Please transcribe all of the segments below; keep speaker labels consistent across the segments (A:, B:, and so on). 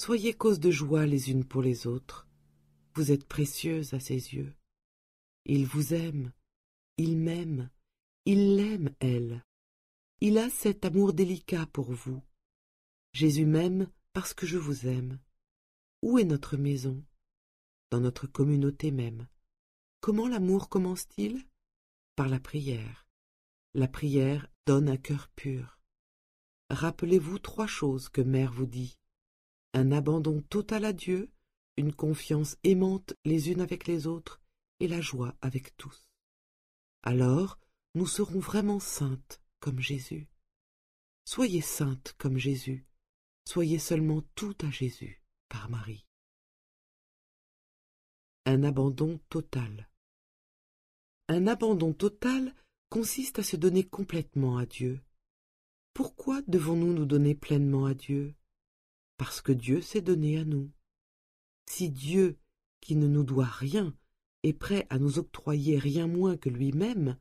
A: Soyez cause de joie les unes pour les autres. Vous êtes précieuses à ses yeux. Il vous aime, il m'aime, il l'aime, elle. Il a cet amour délicat pour vous. Jésus m'aime parce que je vous aime. Où est notre maison Dans notre communauté même. Comment l'amour commence-t-il Par la prière. La prière donne un cœur pur. Rappelez-vous trois choses que Mère vous dit un abandon total à Dieu, une confiance aimante les unes avec les autres et la joie avec tous. Alors, nous serons vraiment saintes comme Jésus. Soyez saintes comme Jésus, soyez seulement tout à Jésus par Marie. Un abandon total. Un abandon total consiste à se donner complètement à Dieu. Pourquoi devons-nous nous donner pleinement à Dieu parce que Dieu s'est donné à nous. Si Dieu, qui ne nous doit rien, est prêt à nous octroyer rien moins que lui-même,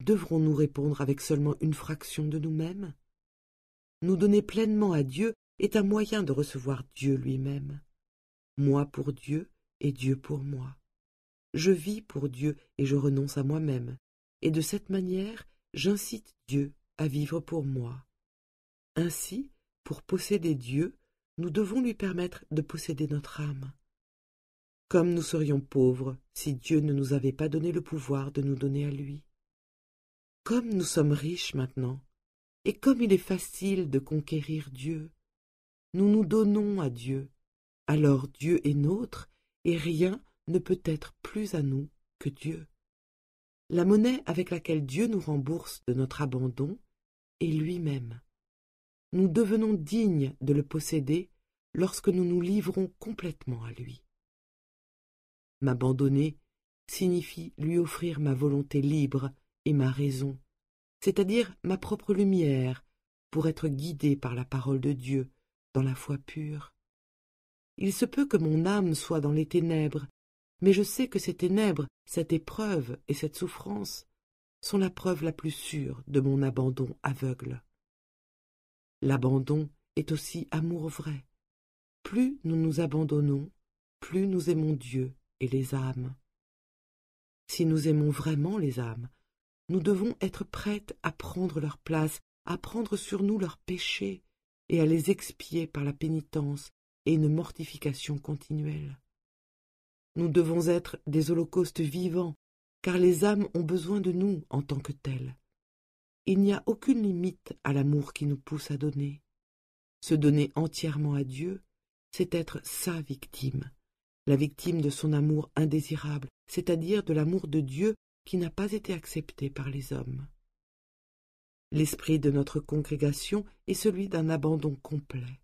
A: devrons-nous répondre avec seulement une fraction de nous-mêmes Nous donner pleinement à Dieu est un moyen de recevoir Dieu lui-même. Moi pour Dieu et Dieu pour moi. Je vis pour Dieu et je renonce à moi-même, et de cette manière j'incite Dieu à vivre pour moi. Ainsi, pour posséder Dieu, nous devons lui permettre de posséder notre âme. Comme nous serions pauvres si Dieu ne nous avait pas donné le pouvoir de nous donner à lui. Comme nous sommes riches maintenant, et comme il est facile de conquérir Dieu, nous nous donnons à Dieu, alors Dieu est nôtre et rien ne peut être plus à nous que Dieu. La monnaie avec laquelle Dieu nous rembourse de notre abandon est lui-même nous devenons dignes de le posséder lorsque nous nous livrons complètement à lui. M'abandonner signifie lui offrir ma volonté libre et ma raison, c'est-à-dire ma propre lumière, pour être guidée par la parole de Dieu dans la foi pure. Il se peut que mon âme soit dans les ténèbres, mais je sais que ces ténèbres, cette épreuve et cette souffrance sont la preuve la plus sûre de mon abandon aveugle. L'abandon est aussi amour vrai. Plus nous nous abandonnons, plus nous aimons Dieu et les âmes. Si nous aimons vraiment les âmes, nous devons être prêtes à prendre leur place, à prendre sur nous leurs péchés et à les expier par la pénitence et une mortification continuelle. Nous devons être des holocaustes vivants, car les âmes ont besoin de nous en tant que telles il n'y a aucune limite à l'amour qui nous pousse à donner. Se donner entièrement à Dieu, c'est être sa victime, la victime de son amour indésirable, c'est-à-dire de l'amour de Dieu qui n'a pas été accepté par les hommes. L'esprit de notre congrégation est celui d'un abandon complet.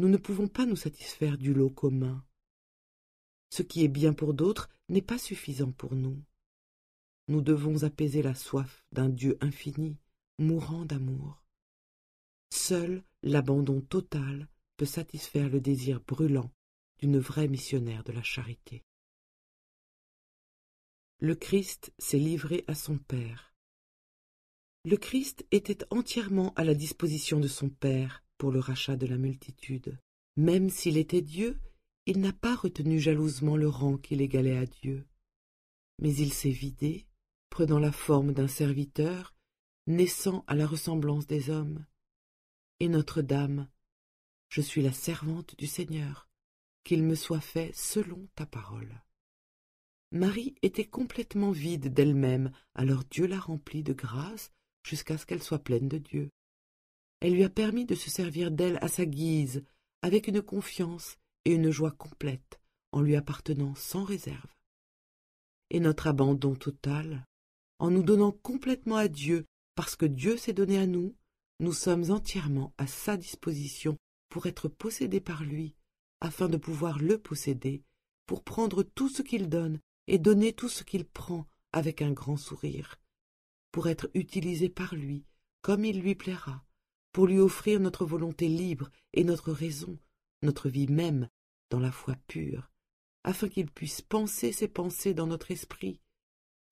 A: Nous ne pouvons pas nous satisfaire du lot commun. Ce qui est bien pour d'autres n'est pas suffisant pour nous. Nous devons apaiser la soif d'un Dieu infini, mourant d'amour. Seul l'abandon total peut satisfaire le désir brûlant d'une vraie missionnaire de la charité. Le Christ s'est livré à son Père. Le Christ était entièrement à la disposition de son Père pour le rachat de la multitude. Même s'il était Dieu, il n'a pas retenu jalousement le rang qu'il égalait à Dieu. Mais il s'est vidé, prenant la forme d'un serviteur, naissant à la ressemblance des hommes. Et Notre-Dame, je suis la servante du Seigneur, qu'il me soit fait selon ta parole. Marie était complètement vide d'elle-même, alors Dieu la remplit de grâce jusqu'à ce qu'elle soit pleine de Dieu. Elle lui a permis de se servir d'elle à sa guise, avec une confiance et une joie complète, en lui appartenant sans réserve. Et notre abandon total, en nous donnant complètement à Dieu, parce que Dieu s'est donné à nous, nous sommes entièrement à sa disposition pour être possédés par lui, afin de pouvoir le posséder, pour prendre tout ce qu'il donne et donner tout ce qu'il prend avec un grand sourire, pour être utilisés par lui comme il lui plaira, pour lui offrir notre volonté libre et notre raison, notre vie même, dans la foi pure, afin qu'il puisse penser ses pensées dans notre esprit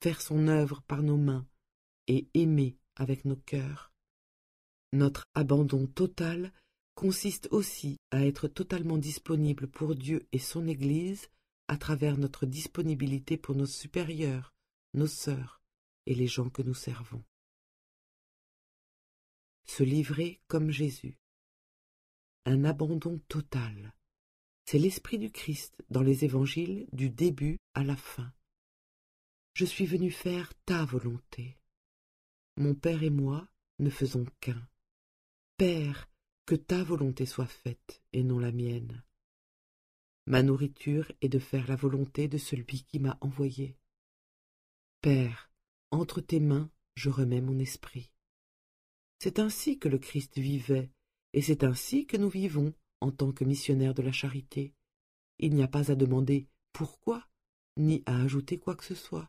A: faire son œuvre par nos mains et aimer avec nos cœurs. Notre abandon total consiste aussi à être totalement disponible pour Dieu et son Église à travers notre disponibilité pour nos supérieurs, nos sœurs et les gens que nous servons. Se livrer comme Jésus. Un abandon total. C'est l'esprit du Christ dans les évangiles du début à la fin je suis venu faire ta volonté. Mon Père et moi ne faisons qu'un. Père, que ta volonté soit faite et non la mienne. Ma nourriture est de faire la volonté de celui qui m'a envoyé. Père, entre tes mains je remets mon esprit. C'est ainsi que le Christ vivait, et c'est ainsi que nous vivons en tant que missionnaires de la charité. Il n'y a pas à demander pourquoi, ni à ajouter quoi que ce soit.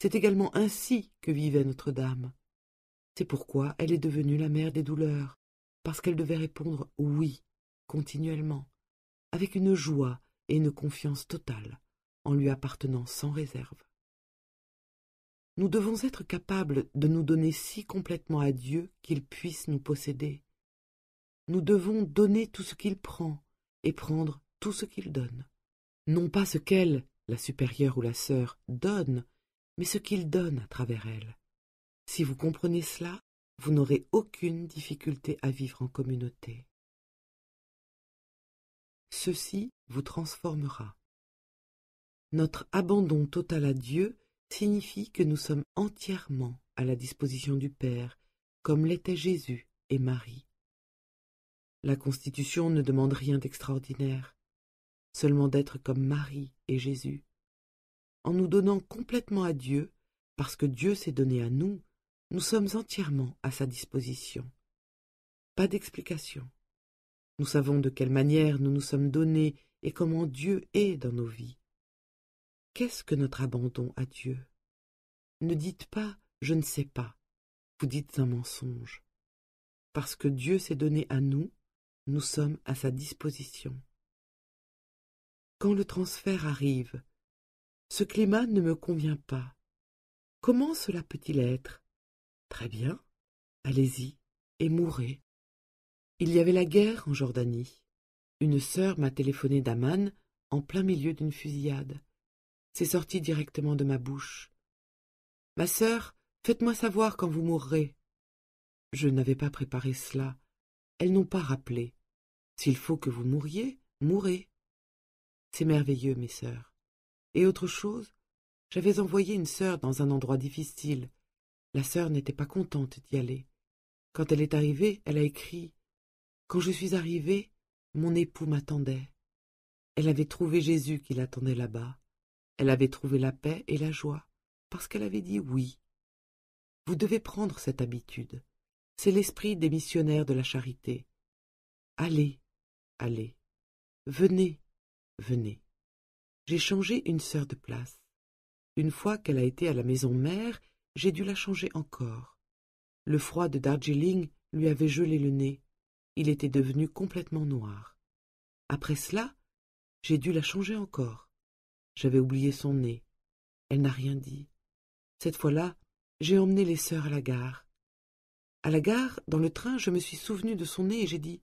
A: C'est également ainsi que vivait Notre-Dame. C'est pourquoi elle est devenue la mère des douleurs, parce qu'elle devait répondre oui continuellement, avec une joie et une confiance totale, en lui appartenant sans réserve. Nous devons être capables de nous donner si complètement à Dieu qu'il puisse nous posséder. Nous devons donner tout ce qu'il prend et prendre tout ce qu'il donne. Non pas ce qu'elle, la supérieure ou la sœur, donne, mais ce qu'il donne à travers elle. Si vous comprenez cela, vous n'aurez aucune difficulté à vivre en communauté. Ceci vous transformera. Notre abandon total à Dieu signifie que nous sommes entièrement à la disposition du Père, comme l'était Jésus et Marie. La Constitution ne demande rien d'extraordinaire, seulement d'être comme Marie et Jésus, en nous donnant complètement à Dieu, parce que Dieu s'est donné à nous, nous sommes entièrement à sa disposition. Pas d'explication. Nous savons de quelle manière nous nous sommes donnés et comment Dieu est dans nos vies. Qu'est-ce que notre abandon à Dieu Ne dites pas « je ne sais pas », vous dites un mensonge. Parce que Dieu s'est donné à nous, nous sommes à sa disposition. Quand le transfert arrive, ce climat ne me convient pas. Comment cela peut-il être Très bien, allez-y et mourrez. Il y avait la guerre en Jordanie. Une sœur m'a téléphoné d'Aman en plein milieu d'une fusillade. C'est sorti directement de ma bouche. Ma sœur, faites-moi savoir quand vous mourrez. Je n'avais pas préparé cela. Elles n'ont pas rappelé. S'il faut que vous mouriez, mourez. C'est merveilleux, mes sœurs. Et autre chose, j'avais envoyé une sœur dans un endroit difficile. La sœur n'était pas contente d'y aller. Quand elle est arrivée, elle a écrit Quand je suis arrivée, mon époux m'attendait. Elle avait trouvé Jésus qui l'attendait là-bas. Elle avait trouvé la paix et la joie, parce qu'elle avait dit oui. Vous devez prendre cette habitude. C'est l'esprit des missionnaires de la charité. Allez, allez. Venez, venez j'ai changé une sœur de place. Une fois qu'elle a été à la maison mère, j'ai dû la changer encore. Le froid de Darjeeling lui avait gelé le nez. Il était devenu complètement noir. Après cela, j'ai dû la changer encore. J'avais oublié son nez. Elle n'a rien dit. Cette fois-là, j'ai emmené les sœurs à la gare. À la gare, dans le train, je me suis souvenu de son nez et j'ai dit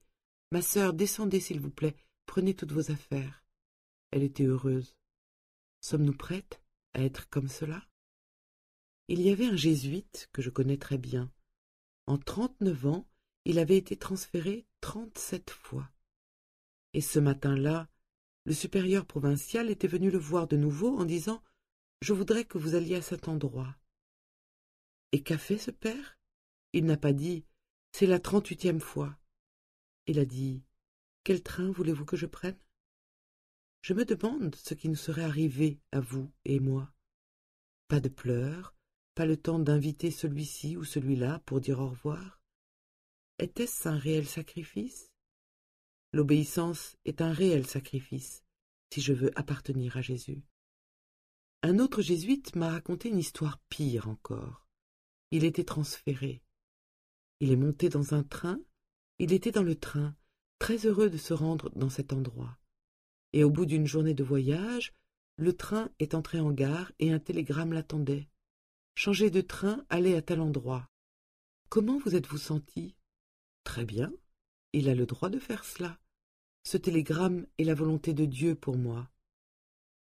A: Ma sœur, descendez, s'il vous plaît, prenez toutes vos affaires elle était heureuse. Sommes-nous prêtes à être comme cela Il y avait un jésuite que je connais très bien. En trente-neuf ans, il avait été transféré trente-sept fois. Et ce matin-là, le supérieur provincial était venu le voir de nouveau en disant Je voudrais que vous alliez à cet endroit. Et qu'a fait ce père Il n'a pas dit C'est la trente-huitième fois. Il a dit Quel train voulez-vous que je prenne je me demande ce qui nous serait arrivé à vous et moi. Pas de pleurs, pas le temps d'inviter celui-ci ou celui-là pour dire au revoir. Était-ce un réel sacrifice L'obéissance est un réel sacrifice si je veux appartenir à Jésus. Un autre jésuite m'a raconté une histoire pire encore. Il était transféré. Il est monté dans un train, il était dans le train, très heureux de se rendre dans cet endroit et au bout d'une journée de voyage, le train est entré en gare et un télégramme l'attendait. Changez de train, allez à tel endroit. Comment vous êtes-vous senti Très bien. Il a le droit de faire cela. Ce télégramme est la volonté de Dieu pour moi.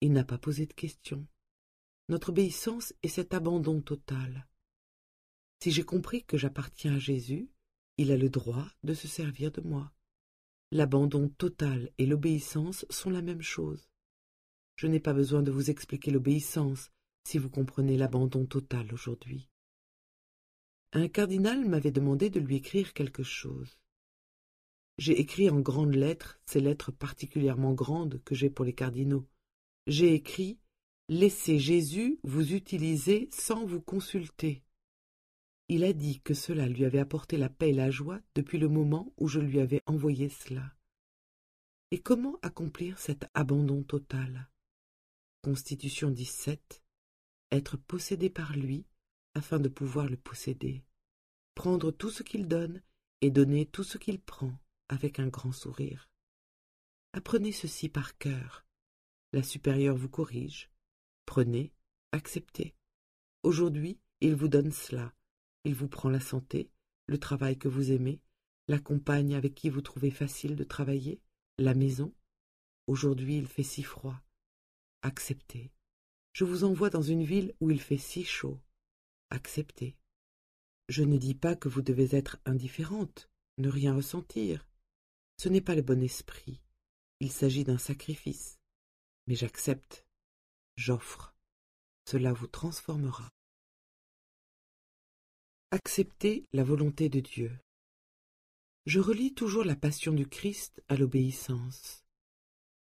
A: Il n'a pas posé de questions. Notre obéissance est cet abandon total. Si j'ai compris que j'appartiens à Jésus, il a le droit de se servir de moi. L'abandon total et l'obéissance sont la même chose. Je n'ai pas besoin de vous expliquer l'obéissance si vous comprenez l'abandon total aujourd'hui. Un cardinal m'avait demandé de lui écrire quelque chose. J'ai écrit en grandes lettres ces lettres particulièrement grandes que j'ai pour les cardinaux. J'ai écrit Laissez Jésus vous utiliser sans vous consulter. Il a dit que cela lui avait apporté la paix et la joie depuis le moment où je lui avais envoyé cela. Et comment accomplir cet abandon total Constitution 17 Être possédé par lui afin de pouvoir le posséder. Prendre tout ce qu'il donne et donner tout ce qu'il prend avec un grand sourire. Apprenez ceci par cœur. La supérieure vous corrige. Prenez, acceptez. Aujourd'hui, il vous donne cela il vous prend la santé, le travail que vous aimez, la compagne avec qui vous trouvez facile de travailler, la maison. Aujourd'hui il fait si froid. Acceptez. Je vous envoie dans une ville où il fait si chaud. Acceptez. Je ne dis pas que vous devez être indifférente, ne rien ressentir. Ce n'est pas le bon esprit. Il s'agit d'un sacrifice. Mais j'accepte. J'offre. Cela vous transformera. Accepter la volonté de Dieu. Je relis toujours la passion du Christ à l'obéissance.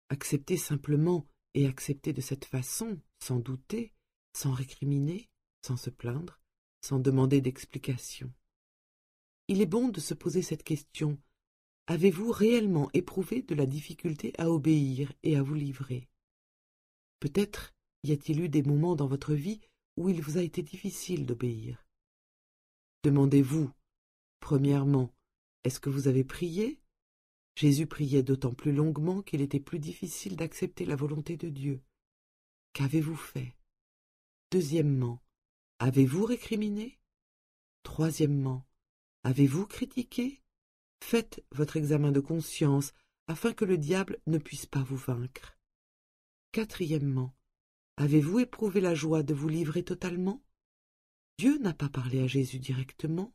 A: Accepter simplement et accepter de cette façon, sans douter, sans récriminer, sans se plaindre, sans demander d'explication. Il est bon de se poser cette question. Avez-vous réellement éprouvé de la difficulté à obéir et à vous livrer Peut-être y a-t-il eu des moments dans votre vie où il vous a été difficile d'obéir. Demandez-vous, premièrement, est-ce que vous avez prié Jésus priait d'autant plus longuement qu'il était plus difficile d'accepter la volonté de Dieu. Qu'avez-vous fait Deuxièmement, avez-vous récriminé Troisièmement, avez-vous critiqué Faites votre examen de conscience afin que le diable ne puisse pas vous vaincre. Quatrièmement, avez-vous éprouvé la joie de vous livrer totalement Dieu n'a pas parlé à Jésus directement,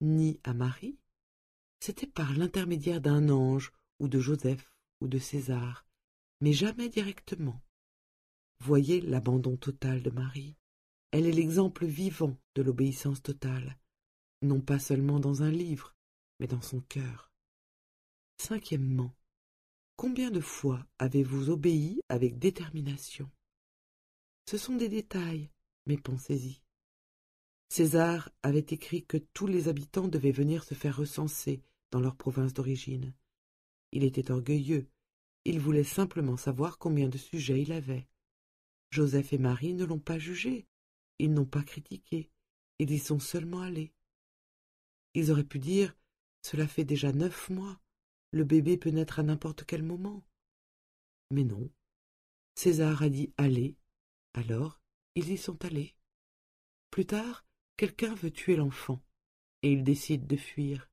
A: ni à Marie. C'était par l'intermédiaire d'un ange, ou de Joseph, ou de César, mais jamais directement. Voyez l'abandon total de Marie. Elle est l'exemple vivant de l'obéissance totale, non pas seulement dans un livre, mais dans son cœur. Cinquièmement, combien de fois avez-vous obéi avec détermination Ce sont des détails, mais pensez-y. César avait écrit que tous les habitants devaient venir se faire recenser dans leur province d'origine. Il était orgueilleux, il voulait simplement savoir combien de sujets il avait. Joseph et Marie ne l'ont pas jugé, ils n'ont pas critiqué, ils y sont seulement allés. Ils auraient pu dire Cela fait déjà neuf mois, le bébé peut naître à n'importe quel moment. Mais non. César a dit Allez, alors ils y sont allés. Plus tard, Quelqu'un veut tuer l'enfant, et ils décident de fuir.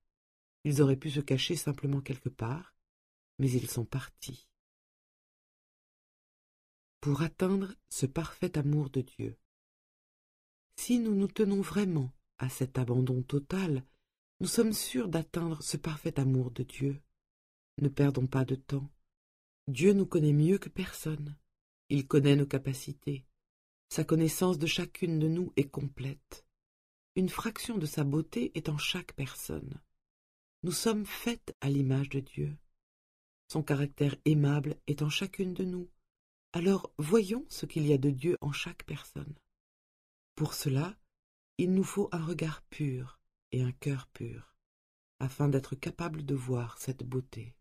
A: Ils auraient pu se cacher simplement quelque part, mais ils sont partis. Pour atteindre ce parfait amour de Dieu. Si nous nous tenons vraiment à cet abandon total, nous sommes sûrs d'atteindre ce parfait amour de Dieu. Ne perdons pas de temps. Dieu nous connaît mieux que personne. Il connaît nos capacités. Sa connaissance de chacune de nous est complète une fraction de sa beauté est en chaque personne. Nous sommes faites à l'image de Dieu. Son caractère aimable est en chacune de nous. Alors voyons ce qu'il y a de Dieu en chaque personne. Pour cela, il nous faut un regard pur et un cœur pur, afin d'être capables de voir cette beauté.